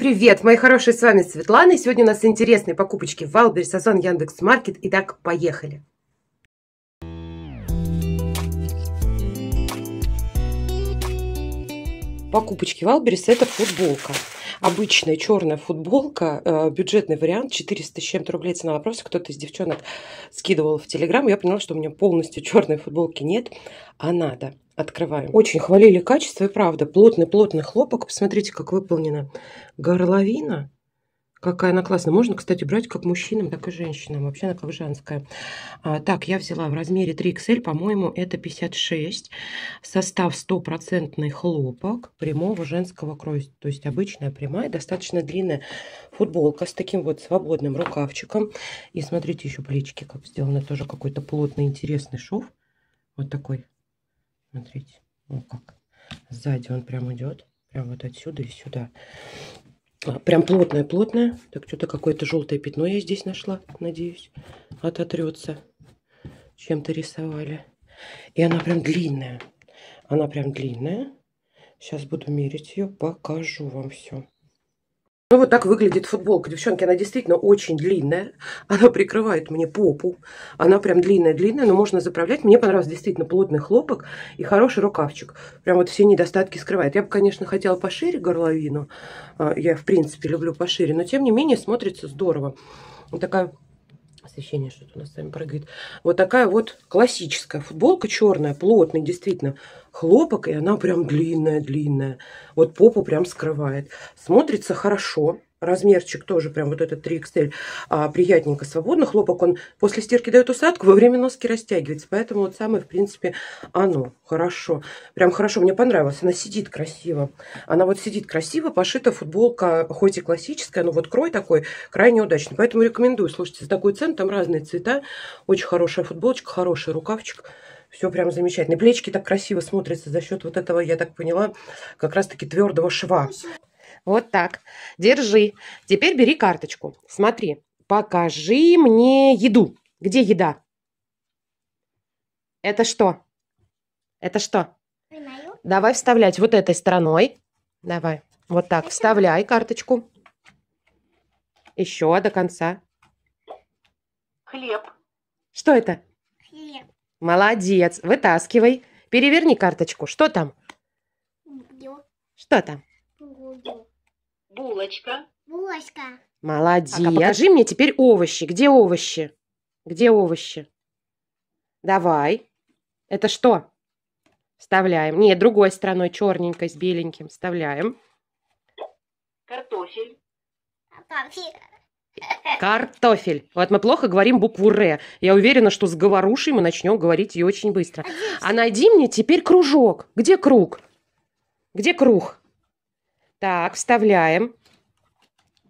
Привет, мои хорошие, с вами Светлана. И сегодня у нас интересные покупочки в Валберис, Озон, Яндекс.Маркет. Итак, поехали. Покупочки в Валберис – это футболка. Обычная черная футболка, э, бюджетный вариант, 400 с чем-то рублей цена вопроса. Кто-то из девчонок скидывал в Телеграм, я поняла, что у меня полностью черной футболки нет, а надо – открываем. Очень хвалили качество и правда. Плотный-плотный хлопок. Посмотрите, как выполнена горловина. Какая она классная. Можно, кстати, брать как мужчинам, так и женщинам. Вообще она как женская. А, так, я взяла в размере 3XL. По-моему, это 56. Состав 100% хлопок прямого женского кроя. То есть обычная прямая, достаточно длинная футболка с таким вот свободным рукавчиком. И смотрите, еще плечики как сделаны. Тоже какой-то плотный, интересный шов. Вот такой Смотрите, ну как. Сзади он прям идет, прям вот отсюда и сюда. А, прям плотное-плотное. Так, что-то какое-то желтое пятно я здесь нашла, надеюсь. Ототрется. Чем-то рисовали. И она прям длинная. Она прям длинная. Сейчас буду мерить ее, покажу вам все. Ну, вот так выглядит футболка. Девчонки, она действительно очень длинная. Она прикрывает мне попу. Она прям длинная-длинная, но можно заправлять. Мне понравился действительно плотный хлопок и хороший рукавчик. Прям вот все недостатки скрывает. Я бы, конечно, хотела пошире горловину. А, я, в принципе, люблю пошире. Но, тем не менее, смотрится здорово. Вот такая освещение что-то у нас с вами прыгает. Вот такая вот классическая футболка черная, плотный, действительно, хлопок, и она прям длинная-длинная. Вот попу прям скрывает. Смотрится хорошо размерчик тоже прям вот этот 3XL а, приятненько свободно. Хлопок он после стирки дает усадку, во время носки растягивается. Поэтому вот самое, в принципе, оно хорошо. Прям хорошо, мне понравилось. Она сидит красиво. Она вот сидит красиво, пошита футболка, хоть и классическая, но вот крой такой крайне удачный. Поэтому рекомендую. Слушайте, за такую цену там разные цвета. Очень хорошая футболочка, хороший рукавчик. Все прям замечательно. Плечики так красиво смотрятся за счет вот этого, я так поняла, как раз-таки твердого шва. Вот так. Держи. Теперь бери карточку. Смотри. Покажи мне еду. Где еда? Это что? Это что? Понимаю. Давай вставлять вот этой стороной. Давай. Вот так. Это... Вставляй карточку. Еще до конца. Хлеб. Что это? Хлеб. Молодец. Вытаскивай. Переверни карточку. Что там? Что там? Булочка. Булочка. Молодец. А покажи мне теперь овощи. Где овощи? Где овощи? Давай. Это что? Вставляем. Нет, другой стороной, черненькой, с беленьким. Вставляем. Картофель. Картофель. Вот мы плохо говорим букву Р. Я уверена, что с говорушей мы начнем говорить ее очень быстро. А, а найди мне теперь кружок. Где круг? Где круг? Так, вставляем.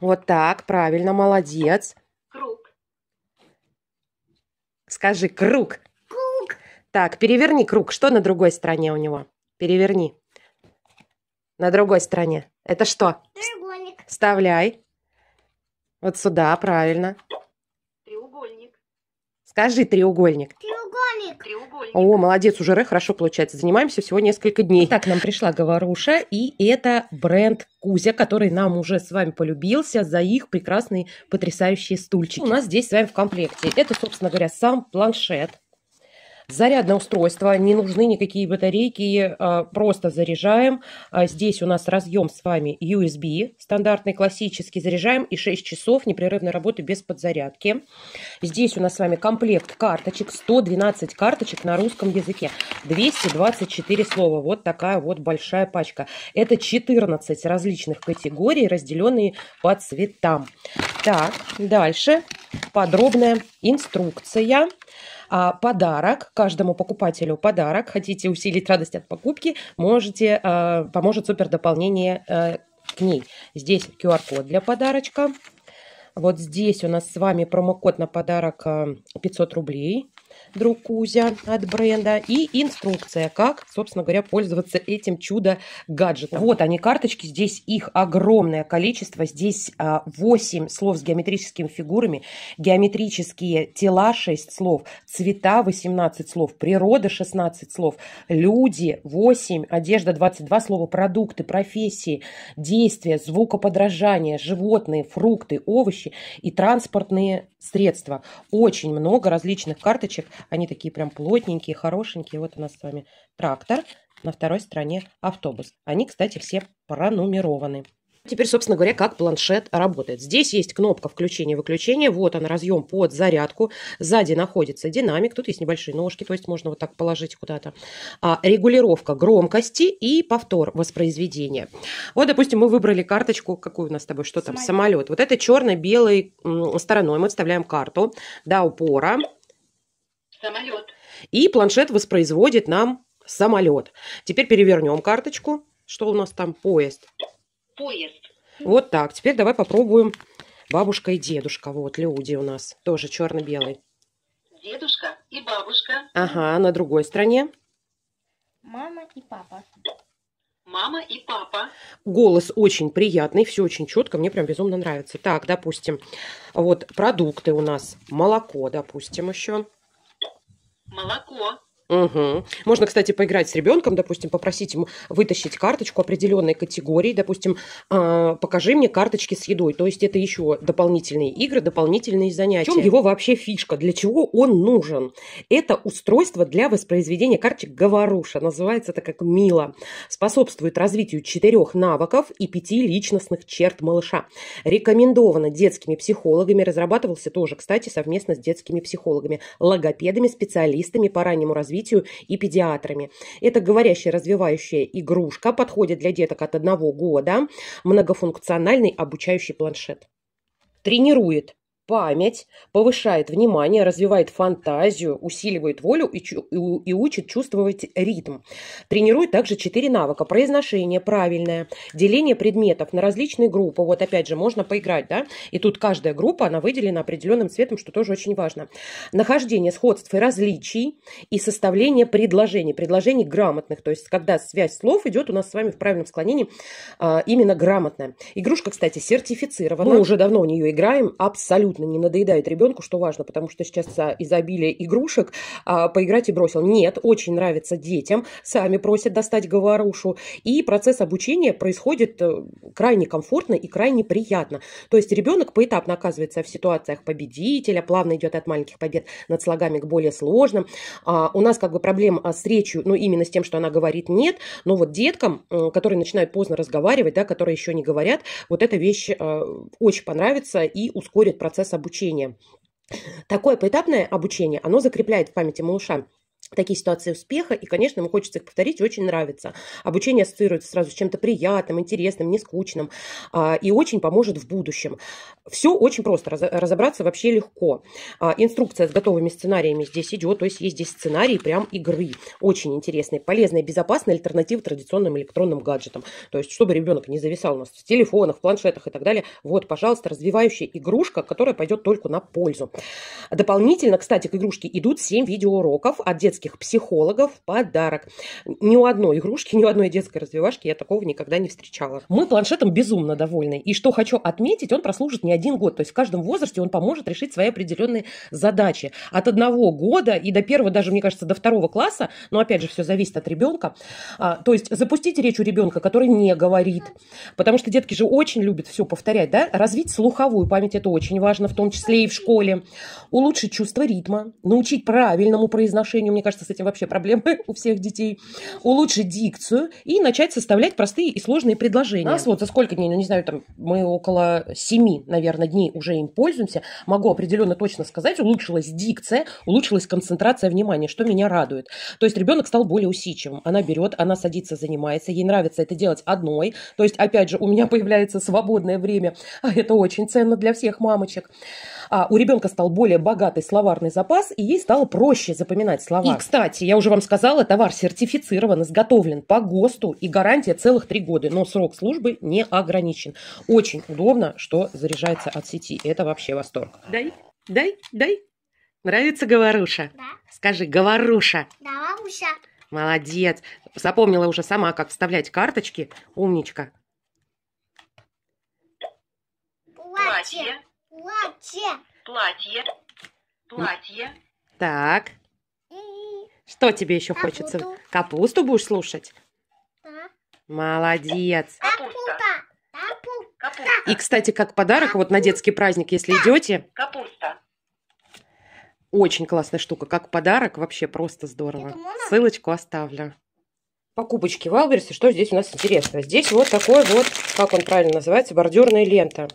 Вот так, правильно, молодец. Круг. Скажи, круг. Круг. Так, переверни круг. Что на другой стороне у него? Переверни. На другой стороне. Это что? Треугольник. Вставляй. Вот сюда, правильно. Треугольник. Скажи треугольник. Треугольник. О, молодец, уже хорошо получается. Занимаемся всего несколько дней. Так нам пришла говоруша, и это бренд Кузя, который нам уже с вами полюбился за их прекрасные потрясающие стульчики. У нас здесь с вами в комплекте. Это, собственно говоря, сам планшет Зарядное устройство, не нужны никакие батарейки, а, просто заряжаем. А, здесь у нас разъем с вами USB, стандартный, классический, заряжаем и 6 часов непрерывной работы без подзарядки. Здесь у нас с вами комплект карточек, 112 карточек на русском языке, 224 слова, вот такая вот большая пачка. Это 14 различных категорий, разделенные по цветам. Так, дальше подробная инструкция. А, подарок каждому покупателю подарок. Хотите усилить радость от покупки, можете а, поможет супер дополнение а, э, к ней. Здесь QR-код для подарочка. Вот здесь у нас с вами промокод на подарок 500 э, рублей друг от бренда. И инструкция, как, собственно говоря, пользоваться этим чудо-гаджетом. Вот они, карточки. Здесь их огромное количество. Здесь 8 а, слов с геометрическими фигурами, геометрические тела 6 слов, цвета 18 слов, природа 16 слов, люди 8, одежда 22 слова, продукты, профессии, действия, звукоподражание, животные, фрукты, овощи и транспортные средства. Очень много различных карточек. Они такие прям плотненькие, хорошенькие. Вот у нас с вами трактор. На второй стороне автобус. Они, кстати, все пронумерованы. Теперь, собственно говоря, как планшет работает. Здесь есть кнопка включения-выключения. Вот он, разъем под зарядку. Сзади находится динамик. Тут есть небольшие ножки, то есть можно вот так положить куда-то. А, регулировка громкости и повтор воспроизведения. Вот, допустим, мы выбрали карточку. Какую у нас с тобой? Что там? Самолет. Вот это черно-белой стороной мы вставляем карту до упора. Самолет. И планшет воспроизводит нам самолет. Теперь перевернем карточку. Что у нас там? Поезд поезд. Вот так. Теперь давай попробуем бабушка и дедушка. Вот люди у нас тоже черно-белый. Дедушка и бабушка. Ага, на другой стороне. Мама и папа. Мама и папа. Голос очень приятный, все очень четко, мне прям безумно нравится. Так, допустим, вот продукты у нас. Молоко, допустим, еще. Молоко. Угу. Можно, кстати, поиграть с ребенком, допустим, попросить ему вытащить карточку определенной категории, допустим, э, покажи мне карточки с едой. То есть это еще дополнительные игры, дополнительные занятия. В чем его вообще фишка? Для чего он нужен? Это устройство для воспроизведения карточек говоруша. Называется это как мило. Способствует развитию четырех навыков и пяти личностных черт малыша. Рекомендовано детскими психологами. Разрабатывался тоже, кстати, совместно с детскими психологами, логопедами, специалистами по раннему развитию развитию и педиатрами. Это говорящая развивающая игрушка, подходит для деток от одного года, многофункциональный обучающий планшет. Тренирует память, повышает внимание, развивает фантазию, усиливает волю и, и учит чувствовать ритм. Тренирует также четыре навыка. Произношение правильное, деление предметов на различные группы. Вот опять же, можно поиграть, да? И тут каждая группа, она выделена определенным цветом, что тоже очень важно. Нахождение сходств и различий и составление предложений. Предложений грамотных, то есть когда связь слов идет у нас с вами в правильном склонении а, именно грамотная. Игрушка, кстати, сертифицирована. Мы уже давно в нее играем, абсолютно абсолютно не надоедает ребенку, что важно, потому что сейчас изобилие игрушек, а, поиграть и бросил. Нет, очень нравится детям, сами просят достать говорушу, и процесс обучения происходит э, крайне комфортно и крайне приятно. То есть ребенок поэтапно оказывается в ситуациях победителя, плавно идет от маленьких побед над слогами к более сложным. А, у нас как бы проблем а, с речью, ну именно с тем, что она говорит нет, но вот деткам, э, которые начинают поздно разговаривать, да, которые еще не говорят, вот эта вещь э, очень понравится и ускорит процесс процесс обучения. Такое поэтапное обучение, оно закрепляет в памяти малыша такие ситуации успеха, и, конечно, ему хочется их повторить, очень нравится. Обучение ассоциируется сразу с чем-то приятным, интересным, не скучным, а, и очень поможет в будущем. Все очень просто, разобраться вообще легко. А, инструкция с готовыми сценариями здесь идет, то есть есть здесь сценарий прям игры, очень интересный, полезный, безопасный, альтернатива традиционным электронным гаджетам. То есть, чтобы ребенок не зависал у нас в телефонах, в планшетах и так далее, вот, пожалуйста, развивающая игрушка, которая пойдет только на пользу. Дополнительно, кстати, к игрушке идут 7 видеоуроков от детских детских психологов подарок. Ни у одной игрушки, ни у одной детской развивашки я такого никогда не встречала. Мы планшетом безумно довольны. И что хочу отметить, он прослужит не один год. То есть в каждом возрасте он поможет решить свои определенные задачи. От одного года и до первого, даже, мне кажется, до второго класса, но опять же, все зависит от ребенка. А, то есть запустить речь у ребенка, который не говорит. Потому что детки же очень любят все повторять, да? Развить слуховую память – это очень важно, в том числе и в школе. Улучшить чувство ритма, научить правильному произношению. Мне кажется, с этим вообще проблемы у всех детей, улучшить дикцию и начать составлять простые и сложные предложения. У нас вот за сколько дней, ну не знаю, там мы около семи, наверное, дней уже им пользуемся, могу определенно точно сказать, улучшилась дикция, улучшилась концентрация внимания, что меня радует. То есть ребенок стал более усидчивым, она берет, она садится, занимается, ей нравится это делать одной, то есть, опять же, у меня появляется свободное время, а это очень ценно для всех мамочек. А у ребенка стал более богатый словарный запас, и ей стало проще запоминать слова. И кстати, я уже вам сказала, товар сертифицирован, изготовлен по ГОСТу, и гарантия целых три года, но срок службы не ограничен. Очень удобно, что заряжается от сети. Это вообще восторг. Дай, дай, дай. Нравится говоруша? Да. Скажи, говоруша. Говоруша. Молодец. Запомнила уже сама, как вставлять карточки. Умничка. Платье. Платье. Платье. Платье. Так. Что тебе еще Капусту. хочется? Капусту будешь слушать? Да. Молодец. Капуста. Капуста. И, кстати, как подарок, вот на детский праздник, если идете. Капуста. Очень классная штука. Как подарок, вообще просто здорово. Ссылочку оставлю. Покупочки в Алгресе. Что здесь у нас интересно? Здесь вот такой вот, как он правильно называется, бордюрная лента.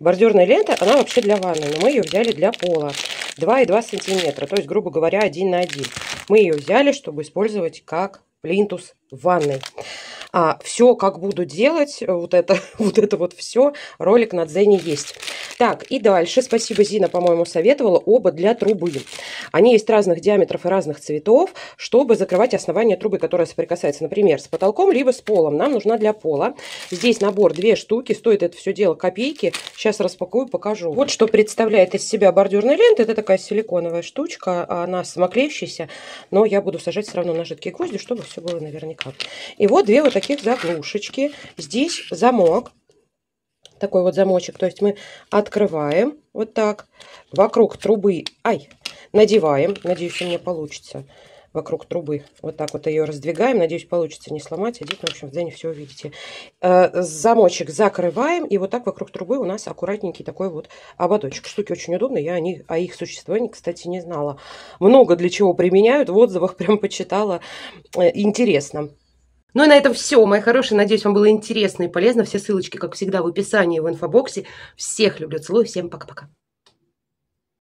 Бордюрная лента, она вообще для ванны, но мы ее взяли для пола. 2,2 сантиметра, то есть, грубо говоря, 1 на 1. Мы ее взяли, чтобы использовать как плинтус в ванной. А, все, как буду делать, э, вот это вот, это вот все, ролик на Дзене есть. Так, и дальше, спасибо, Зина, по-моему, советовала оба для трубы. Они есть разных диаметров и разных цветов, чтобы закрывать основание трубы, которая соприкасается, например, с потолком, либо с полом. Нам нужна для пола. Здесь набор две штуки, стоит это все дело копейки. Сейчас распакую, покажу. Вот что представляет из себя бордюрная лента. Это такая силиконовая штучка, она самоклеющаяся, но я буду сажать все равно на жидкие гвозди, чтобы все было наверняка. И вот две вот такие таких заглушечки. Здесь замок, такой вот замочек. То есть мы открываем вот так. Вокруг трубы, ай, надеваем. Надеюсь, у меня получится вокруг трубы. Вот так вот ее раздвигаем. Надеюсь, получится не сломать. Одеть, а ну, в общем, в день все увидите. Э, замочек закрываем. И вот так вокруг трубы у нас аккуратненький такой вот ободочек. Штуки очень удобные. Я о, них, о их существовании, кстати, не знала. Много для чего применяют. В отзывах прям почитала. Э, интересно. Ну и на этом все, мои хорошие. Надеюсь, вам было интересно и полезно. Все ссылочки, как всегда, в описании и в инфобоксе. Всех люблю, целую, всем пока-пока.